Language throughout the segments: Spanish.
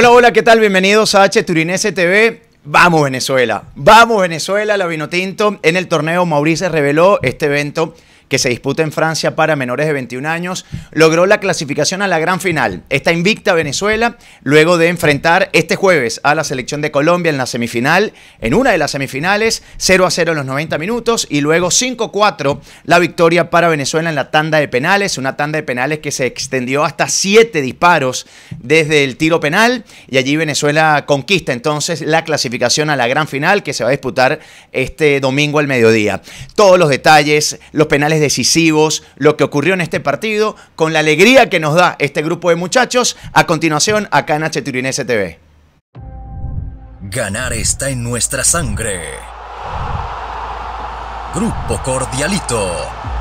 Hola, hola, ¿qué tal? Bienvenidos a H Turinese TV. Vamos Venezuela, vamos Venezuela, la Vinotinto en el torneo Mauricio reveló este evento que se disputa en Francia para menores de 21 años, logró la clasificación a la gran final. Está invicta Venezuela luego de enfrentar este jueves a la selección de Colombia en la semifinal, en una de las semifinales, 0 a 0 en los 90 minutos y luego 5-4 la victoria para Venezuela en la tanda de penales, una tanda de penales que se extendió hasta 7 disparos desde el tiro penal y allí Venezuela conquista entonces la clasificación a la gran final que se va a disputar este domingo al mediodía. Todos los detalles, los penales decisivos, lo que ocurrió en este partido, con la alegría que nos da este grupo de muchachos. A continuación, acá en HTurinese TV. Ganar está en nuestra sangre. Grupo Cordialito,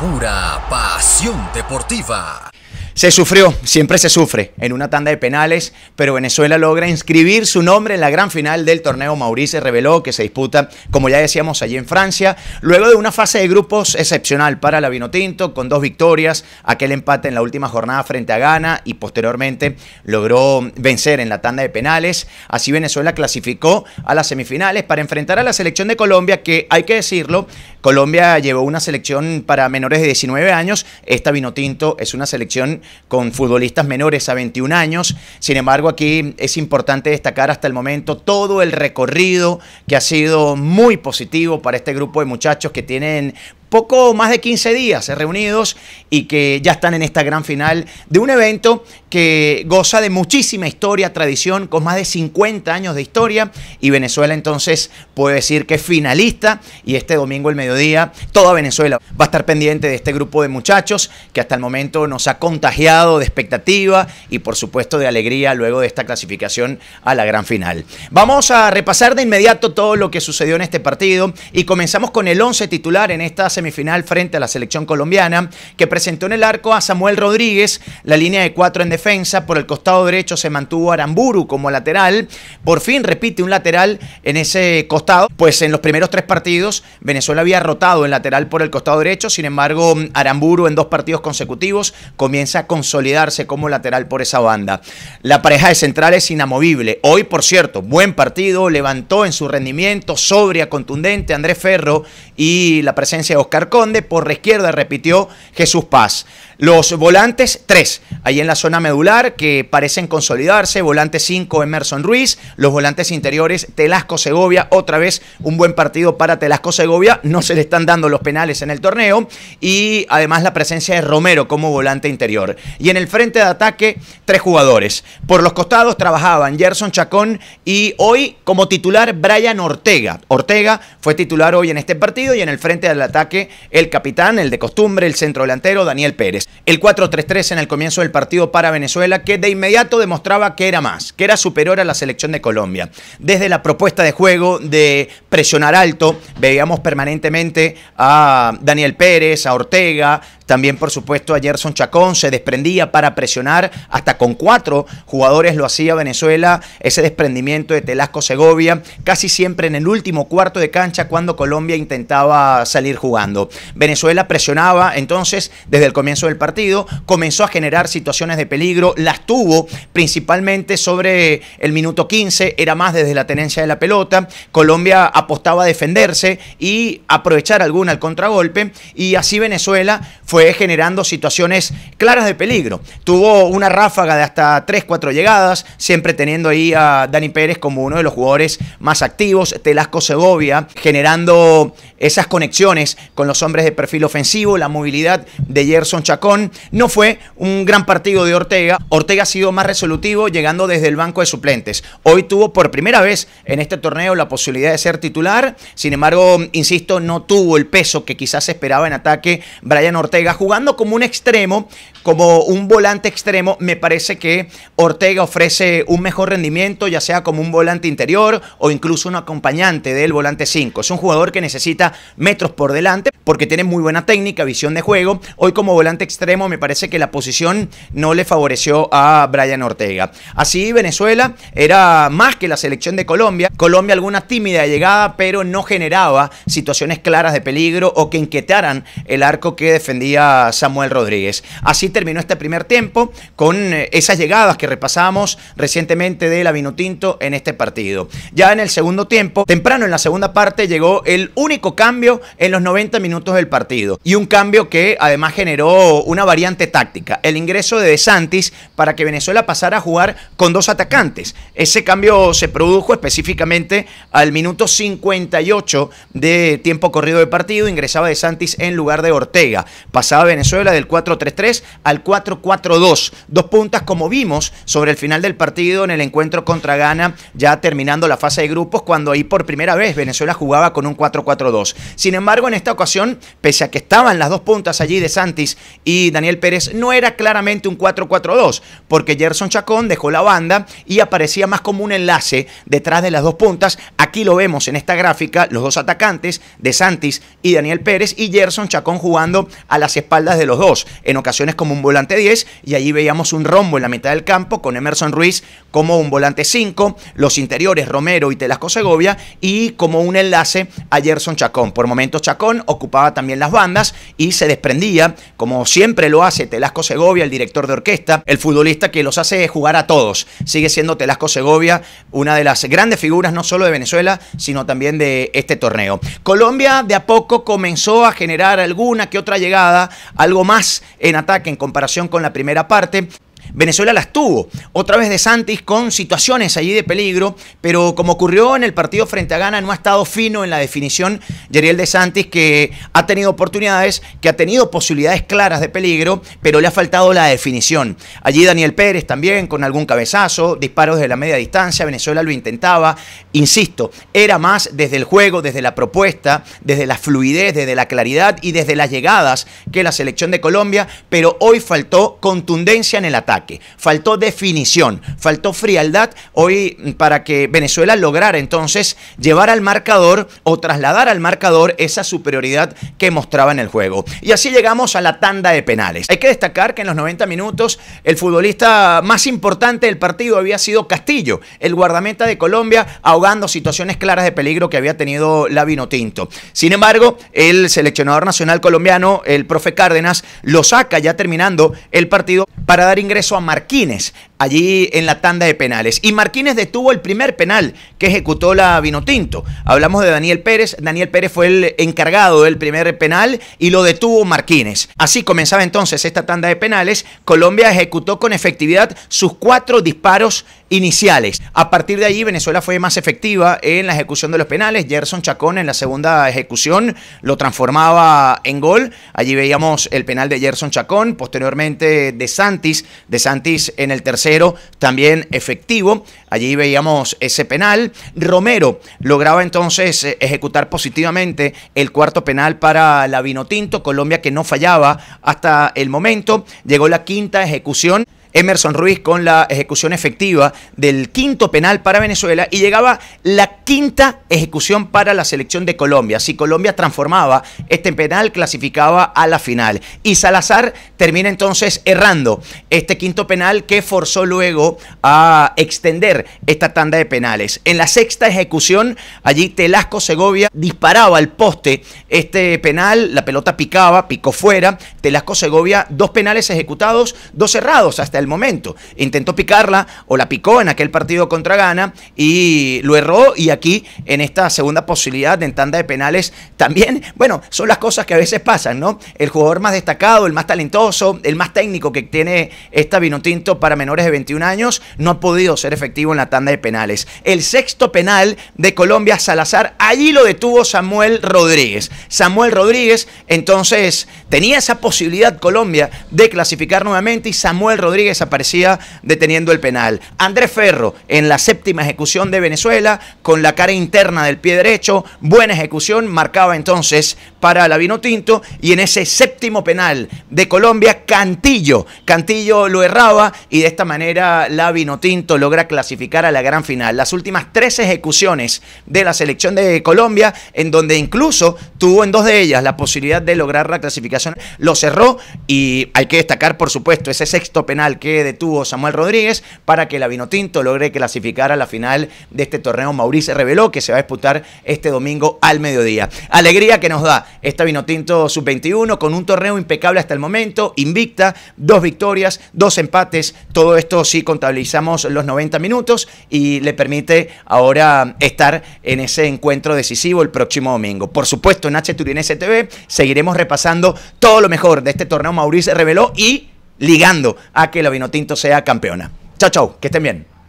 pura pasión deportiva. Se sufrió, siempre se sufre, en una tanda de penales, pero Venezuela logra inscribir su nombre en la gran final del torneo Maurice Reveló, que se disputa, como ya decíamos, allí en Francia, luego de una fase de grupos excepcional para la Vinotinto, con dos victorias, aquel empate en la última jornada frente a Ghana y posteriormente logró vencer en la tanda de penales. Así Venezuela clasificó a las semifinales para enfrentar a la selección de Colombia, que hay que decirlo, Colombia llevó una selección para menores de 19 años, esta Vinotinto es una selección con futbolistas menores a 21 años. Sin embargo, aquí es importante destacar hasta el momento todo el recorrido que ha sido muy positivo para este grupo de muchachos que tienen poco más de 15 días eh, reunidos y que ya están en esta gran final de un evento que goza de muchísima historia, tradición, con más de 50 años de historia y Venezuela entonces puede decir que es finalista y este domingo el mediodía toda Venezuela va a estar pendiente de este grupo de muchachos que hasta el momento nos ha contagiado de expectativa y por supuesto de alegría luego de esta clasificación a la gran final. Vamos a repasar de inmediato todo lo que sucedió en este partido y comenzamos con el 11 titular en esta semana semifinal frente a la selección colombiana, que presentó en el arco a Samuel Rodríguez, la línea de cuatro en defensa, por el costado derecho se mantuvo Aramburu como lateral, por fin repite un lateral en ese costado, pues en los primeros tres partidos Venezuela había rotado el lateral por el costado derecho, sin embargo Aramburu en dos partidos consecutivos comienza a consolidarse como lateral por esa banda. La pareja de centrales inamovible, hoy por cierto, buen partido, levantó en su rendimiento, sobria, contundente, Andrés Ferro y la presencia de Oscar Carconde, por la izquierda repitió Jesús Paz. Los volantes tres, ahí en la zona medular, que parecen consolidarse. Volante 5, Emerson Ruiz. Los volantes interiores, Telasco Segovia. Otra vez un buen partido para Telasco Segovia. No se le están dando los penales en el torneo. Y además la presencia de Romero como volante interior. Y en el frente de ataque, tres jugadores. Por los costados trabajaban Gerson Chacón y hoy como titular Brian Ortega. Ortega fue titular hoy en este partido y en el frente del ataque el capitán, el de costumbre, el centro delantero Daniel Pérez el 4-3-3 en el comienzo del partido para Venezuela, que de inmediato demostraba que era más, que era superior a la selección de Colombia. Desde la propuesta de juego de presionar alto, veíamos permanentemente a Daniel Pérez, a Ortega, también por supuesto a Gerson Chacón, se desprendía para presionar, hasta con cuatro jugadores lo hacía Venezuela, ese desprendimiento de Telasco Segovia, casi siempre en el último cuarto de cancha cuando Colombia intentaba salir jugando. Venezuela presionaba entonces desde el comienzo del partido, comenzó a generar situaciones de peligro, las tuvo principalmente sobre el minuto 15, era más desde la tenencia de la pelota, Colombia apostaba a defenderse y aprovechar alguna al contragolpe y así Venezuela fue generando situaciones claras de peligro. Tuvo una ráfaga de hasta 3, 4 llegadas, siempre teniendo ahí a Dani Pérez como uno de los jugadores más activos, Telasco Segovia generando esas conexiones con los hombres de perfil ofensivo, la movilidad de Gerson Chacón, no fue un gran partido de Ortega. Ortega ha sido más resolutivo llegando desde el banco de suplentes. Hoy tuvo por primera vez en este torneo la posibilidad de ser titular. Sin embargo, insisto, no tuvo el peso que quizás esperaba en ataque Brian Ortega, jugando como un extremo como un volante extremo, me parece que Ortega ofrece un mejor rendimiento, ya sea como un volante interior o incluso un acompañante del volante 5. Es un jugador que necesita metros por delante porque tiene muy buena técnica, visión de juego. Hoy como volante extremo me parece que la posición no le favoreció a Brian Ortega. Así Venezuela era más que la selección de Colombia. Colombia alguna tímida llegada, pero no generaba situaciones claras de peligro o que inquietaran el arco que defendía Samuel Rodríguez. Así terminó este primer tiempo con eh, esas llegadas que repasamos recientemente de la Vinotinto en este partido. Ya en el segundo tiempo, temprano en la segunda parte, llegó el único cambio en los 90 minutos del partido. Y un cambio que además generó una variante táctica. El ingreso de De Santis para que Venezuela pasara a jugar con dos atacantes. Ese cambio se produjo específicamente al minuto 58 de tiempo corrido de partido. Ingresaba De Santis en lugar de Ortega. Pasaba Venezuela del 4-3-3 al 4-4-2. Dos puntas, como vimos, sobre el final del partido en el encuentro contra Ghana, ya terminando la fase de grupos, cuando ahí por primera vez Venezuela jugaba con un 4-4-2. Sin embargo, en esta ocasión, pese a que estaban las dos puntas allí de Santis y Daniel Pérez, no era claramente un 4-4-2, porque Gerson Chacón dejó la banda y aparecía más como un enlace detrás de las dos puntas. Aquí lo vemos en esta gráfica, los dos atacantes, de Santis y Daniel Pérez, y Gerson Chacón jugando a las espaldas de los dos, en ocasiones como un volante 10 y allí veíamos un rombo en la mitad del campo con Emerson Ruiz como un volante 5, los interiores Romero y Telasco Segovia y como un enlace a Gerson Chacón. Por momentos Chacón ocupaba también las bandas y se desprendía, como siempre lo hace Telasco Segovia, el director de orquesta, el futbolista que los hace jugar a todos. Sigue siendo Telasco Segovia una de las grandes figuras no solo de Venezuela, sino también de este torneo. Colombia de a poco comenzó a generar alguna que otra llegada, algo más en ataque en comparación con la primera parte. Venezuela las tuvo. Otra vez de Santis con situaciones allí de peligro, pero como ocurrió en el partido frente a Ghana, no ha estado fino en la definición Yeriel de Santis, que ha tenido oportunidades, que ha tenido posibilidades claras de peligro, pero le ha faltado la definición. Allí Daniel Pérez también con algún cabezazo, disparos de la media distancia, Venezuela lo intentaba. Insisto, era más desde el juego, desde la propuesta, desde la fluidez, desde la claridad y desde las llegadas que la selección de Colombia, pero hoy faltó contundencia en el ataque faltó definición, faltó frialdad hoy para que Venezuela lograra entonces llevar al marcador o trasladar al marcador esa superioridad que mostraba en el juego. Y así llegamos a la tanda de penales. Hay que destacar que en los 90 minutos el futbolista más importante del partido había sido Castillo, el guardameta de Colombia, ahogando situaciones claras de peligro que había tenido la Vinotinto. Sin embargo, el seleccionador nacional colombiano, el profe Cárdenas, lo saca ya terminando el partido para dar ingreso a Marquines allí en la tanda de penales. Y Martínez detuvo el primer penal que ejecutó la Vinotinto. Hablamos de Daniel Pérez. Daniel Pérez fue el encargado del primer penal y lo detuvo Martínez. Así comenzaba entonces esta tanda de penales. Colombia ejecutó con efectividad sus cuatro disparos iniciales. A partir de allí, Venezuela fue más efectiva en la ejecución de los penales. Gerson Chacón en la segunda ejecución lo transformaba en gol. Allí veíamos el penal de Gerson Chacón, posteriormente de Santis, de Santis en el tercer pero también efectivo. Allí veíamos ese penal. Romero lograba entonces eh, ejecutar positivamente el cuarto penal para la Vinotinto, Colombia que no fallaba hasta el momento. Llegó la quinta ejecución Emerson Ruiz con la ejecución efectiva del quinto penal para Venezuela y llegaba la quinta ejecución para la selección de Colombia. Si Colombia transformaba este penal, clasificaba a la final. Y Salazar termina entonces errando este quinto penal que forzó luego a extender esta tanda de penales. En la sexta ejecución, allí Telasco Segovia disparaba al poste este penal, la pelota picaba, picó fuera. Telasco Segovia, dos penales ejecutados, dos cerrados hasta momento. Intentó picarla o la picó en aquel partido contra Gana, y lo erró y aquí en esta segunda posibilidad en tanda de penales también, bueno, son las cosas que a veces pasan, ¿no? El jugador más destacado, el más talentoso, el más técnico que tiene esta Vinotinto para menores de 21 años no ha podido ser efectivo en la tanda de penales. El sexto penal de Colombia, Salazar, allí lo detuvo Samuel Rodríguez. Samuel Rodríguez entonces tenía esa posibilidad Colombia de clasificar nuevamente y Samuel Rodríguez desaparecía deteniendo el penal. Andrés Ferro en la séptima ejecución de Venezuela con la cara interna del pie derecho, buena ejecución, marcaba entonces para la Vino Tinto y en ese séptimo penal de Colombia, Cantillo. Cantillo lo erraba y de esta manera la Vino Tinto logra clasificar a la gran final. Las últimas tres ejecuciones de la selección de Colombia, en donde incluso tuvo en dos de ellas la posibilidad de lograr la clasificación, lo cerró y hay que destacar, por supuesto, ese sexto penal que detuvo Samuel Rodríguez para que la Vino Tinto logre clasificar a la final de este torneo. Mauricio reveló que se va a disputar este domingo al mediodía. Alegría que nos da esta Vinotinto Sub-21 con un torneo impecable hasta el momento, invicta, dos victorias, dos empates, todo esto sí contabilizamos los 90 minutos y le permite ahora estar en ese encuentro decisivo el próximo domingo. Por supuesto, en H stv TV seguiremos repasando todo lo mejor de este torneo Mauricio reveló y ligando a que la Vinotinto sea campeona. Chao, chao, que estén bien.